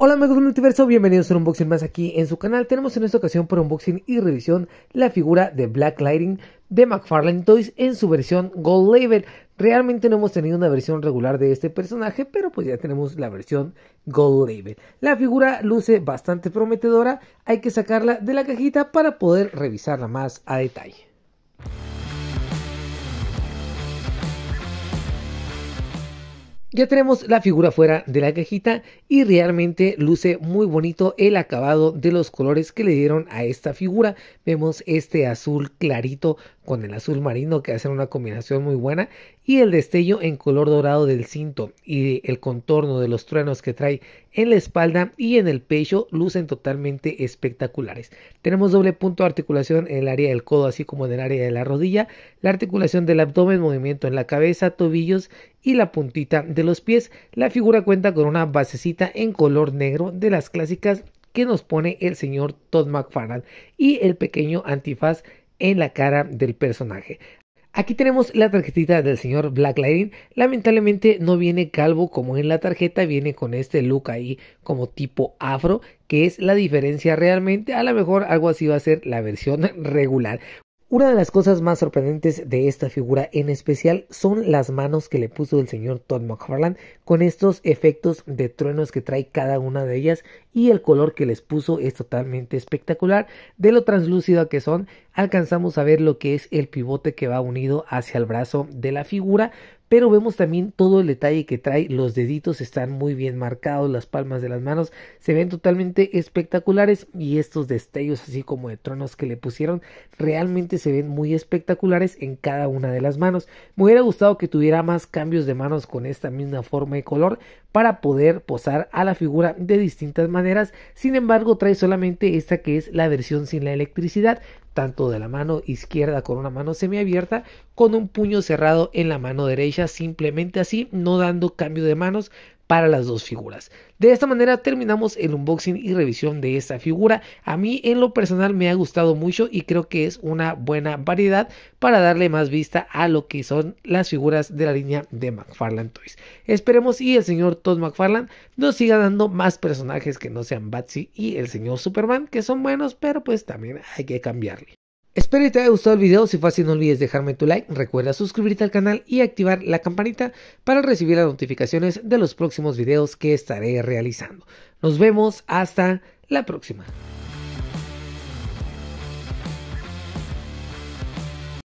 Hola amigos del multiverso, bienvenidos a un unboxing más aquí en su canal. Tenemos en esta ocasión por unboxing y revisión la figura de Black Lightning de McFarlane Toys en su versión Gold Label. Realmente no hemos tenido una versión regular de este personaje, pero pues ya tenemos la versión Gold Label. La figura luce bastante prometedora, hay que sacarla de la cajita para poder revisarla más a detalle. Ya tenemos la figura fuera de la cajita y realmente luce muy bonito el acabado de los colores que le dieron a esta figura. Vemos este azul clarito con el azul marino que hacen una combinación muy buena y el destello en color dorado del cinto y el contorno de los truenos que trae en la espalda y en el pecho lucen totalmente espectaculares. Tenemos doble punto de articulación en el área del codo así como en el área de la rodilla, la articulación del abdomen, movimiento en la cabeza, tobillos y la puntita de los pies. La figura cuenta con una basecita en color negro de las clásicas que nos pone el señor Todd McFarland y el pequeño antifaz en la cara del personaje. Aquí tenemos la tarjetita del señor Black Lightning. Lamentablemente no viene calvo como en la tarjeta, viene con este look ahí como tipo afro, que es la diferencia realmente. A lo mejor algo así va a ser la versión regular. Una de las cosas más sorprendentes de esta figura en especial son las manos que le puso el señor Todd McFarland con estos efectos de truenos que trae cada una de ellas y el color que les puso es totalmente espectacular. De lo translúcido que son, alcanzamos a ver lo que es el pivote que va unido hacia el brazo de la figura, pero vemos también todo el detalle que trae, los deditos están muy bien marcados, las palmas de las manos se ven totalmente espectaculares y estos destellos así como de tronos que le pusieron realmente se ven muy espectaculares en cada una de las manos. Me hubiera gustado que tuviera más cambios de manos con esta misma forma y color, para poder posar a la figura de distintas maneras. Sin embargo, trae solamente esta que es la versión sin la electricidad, tanto de la mano izquierda con una mano semiabierta, con un puño cerrado en la mano derecha, simplemente así, no dando cambio de manos, para las dos figuras. De esta manera terminamos el unboxing y revisión de esta figura. A mí en lo personal me ha gustado mucho y creo que es una buena variedad para darle más vista a lo que son las figuras de la línea de McFarlane Toys. Esperemos y el señor Todd McFarlane nos siga dando más personajes que no sean Batsy y el señor Superman, que son buenos, pero pues también hay que cambiarle. Espero que te haya gustado el video, si fue así no olvides dejarme tu like, recuerda suscribirte al canal y activar la campanita para recibir las notificaciones de los próximos videos que estaré realizando. Nos vemos hasta la próxima.